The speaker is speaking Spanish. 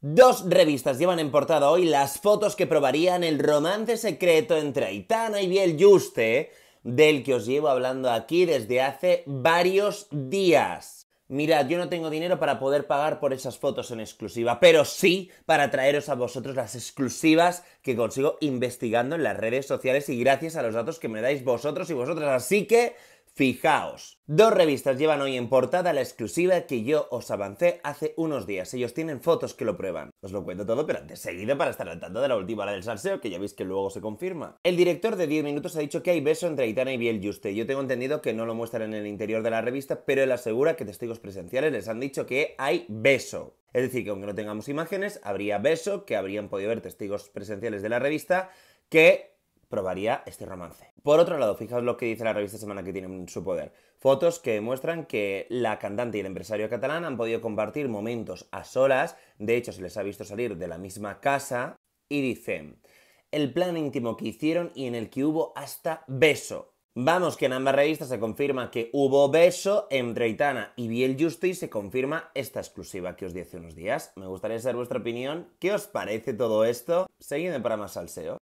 Dos revistas llevan en portada hoy las fotos que probarían el romance secreto entre Aitana y Biel Juste, del que os llevo hablando aquí desde hace varios días. Mirad, yo no tengo dinero para poder pagar por esas fotos en exclusiva, pero sí para traeros a vosotros las exclusivas que consigo investigando en las redes sociales y gracias a los datos que me dais vosotros y vosotras. Así que Fijaos, dos revistas llevan hoy en portada la exclusiva que yo os avancé hace unos días. Ellos tienen fotos que lo prueban. Os lo cuento todo, pero de seguido para estar al tanto de la última hora del salseo, que ya veis que luego se confirma. El director de 10 minutos ha dicho que hay beso entre Aitana y Biel Juste. Yo tengo entendido que no lo muestran en el interior de la revista, pero él asegura que testigos presenciales les han dicho que hay beso. Es decir, que aunque no tengamos imágenes, habría beso, que habrían podido ver testigos presenciales de la revista, que probaría este romance. Por otro lado, fijaos lo que dice la revista Semana que tiene en su poder. Fotos que muestran que la cantante y el empresario catalán han podido compartir momentos a solas, de hecho se les ha visto salir de la misma casa, y dicen, el plan íntimo que hicieron y en el que hubo hasta beso. Vamos, que en ambas revistas se confirma que hubo beso entre Itana y Biel Justi se confirma esta exclusiva que os di hace unos días. Me gustaría saber vuestra opinión. ¿Qué os parece todo esto? Seguidme para más salseo.